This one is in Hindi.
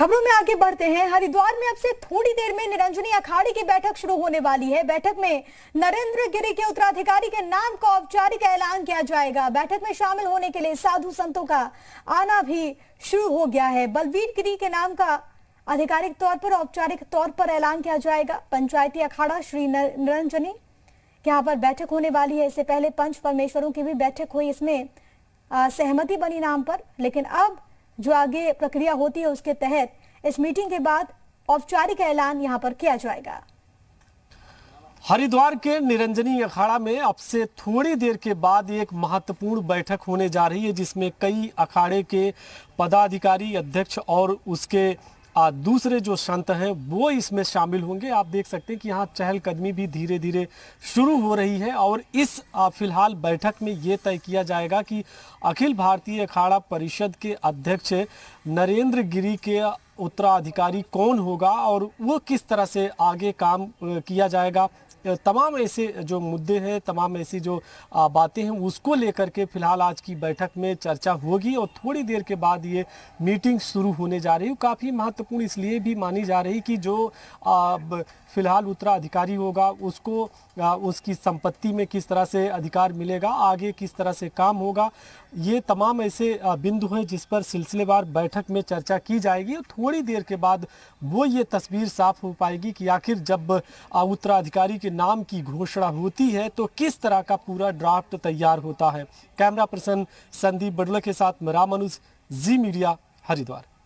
खबरों में आगे बढ़ते हैं हरिद्वार में अब से थोड़ी देर में निरंजनी अखाड़े की बैठक शुरू होने वाली है बैठक में नरेंद्र गिरी के उत्तराधिकारी के नाम को औपचारिक ऐलान किया जाएगा बैठक में शामिल होने के लिए साधु संतों का आना भी शुरू हो गया है बलवीर गिरी के नाम का आधिकारिक तौर पर औपचारिक तौर पर ऐलान किया जाएगा पंचायती अखाड़ा श्री निरंजनी यहाँ पर बैठक होने वाली है इससे पहले पंच परमेश्वरों की भी बैठक हुई इसमें सहमति बनी नाम पर लेकिन अब जो आगे प्रक्रिया होती है उसके तहत इस मीटिंग के बाद औपचारिक ऐलान यहाँ पर किया जाएगा हरिद्वार के निरंजनी अखाड़ा में अब से थोड़ी देर के बाद एक महत्वपूर्ण बैठक होने जा रही है जिसमें कई अखाड़े के पदाधिकारी अध्यक्ष और उसके दूसरे जो संत हैं वो इसमें शामिल होंगे आप देख सकते हैं कि यहाँ चहलकदमी भी धीरे धीरे शुरू हो रही है और इस फिलहाल बैठक में ये तय किया जाएगा कि अखिल भारतीय अखाड़ा परिषद के अध्यक्ष नरेंद्र गिरी के उत्तराधिकारी कौन होगा और वो किस तरह से आगे काम किया जाएगा तमाम ऐसे जो मुद्दे हैं तमाम ऐसी जो बातें हैं उसको लेकर के फिलहाल आज की बैठक में चर्चा होगी और थोड़ी देर के बाद ये मीटिंग शुरू होने जा रही है काफ़ी महत्वपूर्ण इसलिए भी मानी जा रही कि जो फिलहाल उत्तराधिकारी होगा उसको उसकी संपत्ति में किस तरह से अधिकार मिलेगा आगे किस तरह से काम होगा ये तमाम ऐसे बिंदु हैं जिस पर सिलसिलेवार बैठक में चर्चा की जाएगी और थोड़ी देर के बाद वो ये तस्वीर साफ हो पाएगी कि आखिर जब उत्तराधिकारी के के नाम की घोषणा होती है तो किस तरह का पूरा ड्राफ्ट तैयार होता है कैमरा पर्सन संदीप बडल के साथ मरामनुज जी मीडिया हरिद्वार